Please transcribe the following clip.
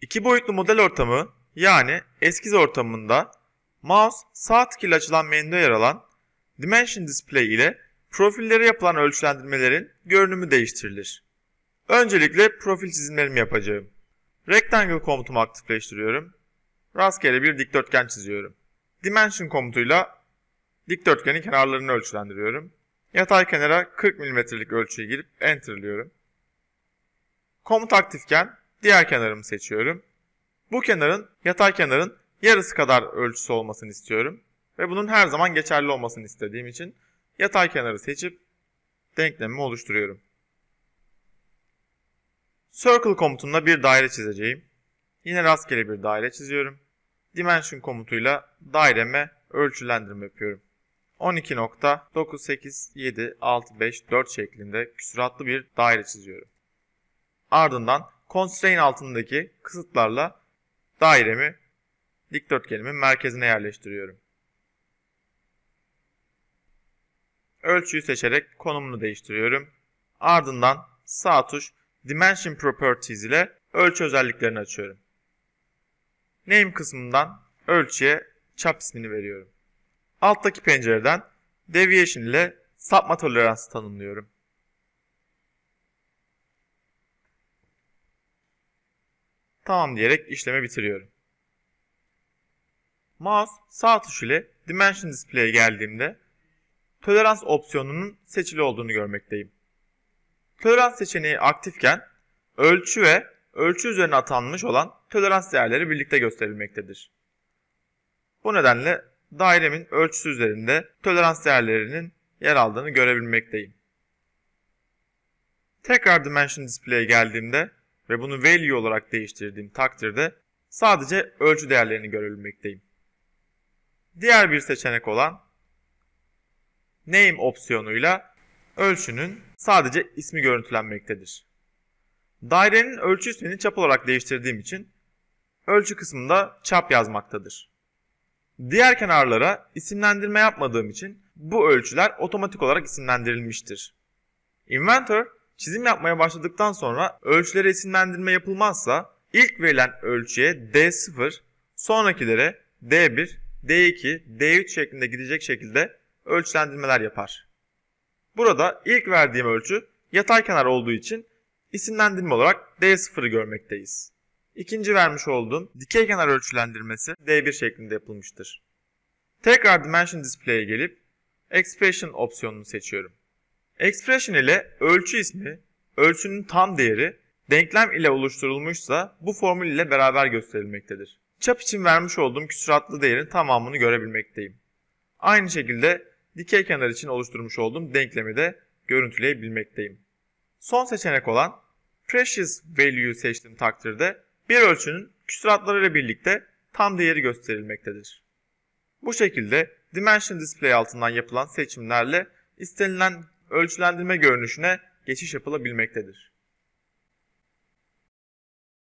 İki boyutlu model ortamı yani eskiz ortamında mouse sağ tık ile açılan menüde yer alan Dimension Display ile profillere yapılan ölçülendirmelerin görünümü değiştirilir. Öncelikle profil çizimlerimi yapacağım. Rectangle komutumu aktifleştiriyorum. Rastgele bir dikdörtgen çiziyorum. Dimension komutuyla dikdörtgenin kenarlarını ölçülendiriyorum. Yatay kenara 40 mm'lik ölçüye girip enter'lıyorum. Komut aktifken Diğer kenarımı seçiyorum. Bu kenarın yatay kenarın yarısı kadar ölçüsü olmasını istiyorum. Ve bunun her zaman geçerli olmasını istediğim için yatay kenarı seçip denklemimi oluşturuyorum. Circle komutumla bir daire çizeceğim. Yine rastgele bir daire çiziyorum. Dimension komutuyla daireme ölçülendirme yapıyorum. 12.987654 şeklinde küsuratlı bir daire çiziyorum. Ardından constraint altındaki kısıtlarla dairemi dikdörtgenimin merkezine yerleştiriyorum. Ölçüyü seçerek konumunu değiştiriyorum. Ardından sağ tuş Dimension Properties ile ölçü özelliklerini açıyorum. Name kısmından ölçüye çap ismini veriyorum. Alttaki pencereden Deviation ile sapma toleransı tanımlıyorum. Tamam diyerek işlemi bitiriyorum. Mouse sağ tuş ile Dimension Display'e geldiğimde tolerans opsiyonunun seçili olduğunu görmekteyim. Tolerans seçeneği aktifken ölçü ve ölçü üzerine atanmış olan tolerans değerleri birlikte gösterilmektedir. Bu nedenle dairemin ölçüsü üzerinde tolerans değerlerinin yer aldığını görebilmekteyim. Tekrar Dimension Display'e geldiğimde ve bunu value olarak değiştirdiğim takdirde sadece ölçü değerlerini görebilmekteyim. Diğer bir seçenek olan name opsiyonuyla ölçünün sadece ismi görüntülenmektedir. Dairenin ölçü ismini çap olarak değiştirdiğim için ölçü kısmında çap yazmaktadır. Diğer kenarlara isimlendirme yapmadığım için bu ölçüler otomatik olarak isimlendirilmiştir. Inventor Çizim yapmaya başladıktan sonra ölçüleri isimlendirme yapılmazsa ilk verilen ölçüye D0, sonrakilere D1, D2, D3 şeklinde gidecek şekilde ölçülendirmeler yapar. Burada ilk verdiğim ölçü yatay kenar olduğu için isimlendirme olarak D0'ı görmekteyiz. İkinci vermiş olduğum dikey kenar ölçülendirmesi D1 şeklinde yapılmıştır. Tekrar Dimension Display'e gelip Expression opsiyonunu seçiyorum. Expression ile ölçü ismi, ölçünün tam değeri denklem ile oluşturulmuşsa bu formül ile beraber gösterilmektedir. Çap için vermiş olduğum küsuratlı değerin tamamını görebilmekteyim. Aynı şekilde dikey kenar için oluşturmuş olduğum denklemi de görüntüleyebilmekteyim. Son seçenek olan Precious Value seçtiğim takdirde bir ölçünün küsuratlarıyla birlikte tam değeri gösterilmektedir. Bu şekilde Dimension Display altından yapılan seçimlerle istenilen ölçülendirme görünüşüne geçiş yapılabilmektedir.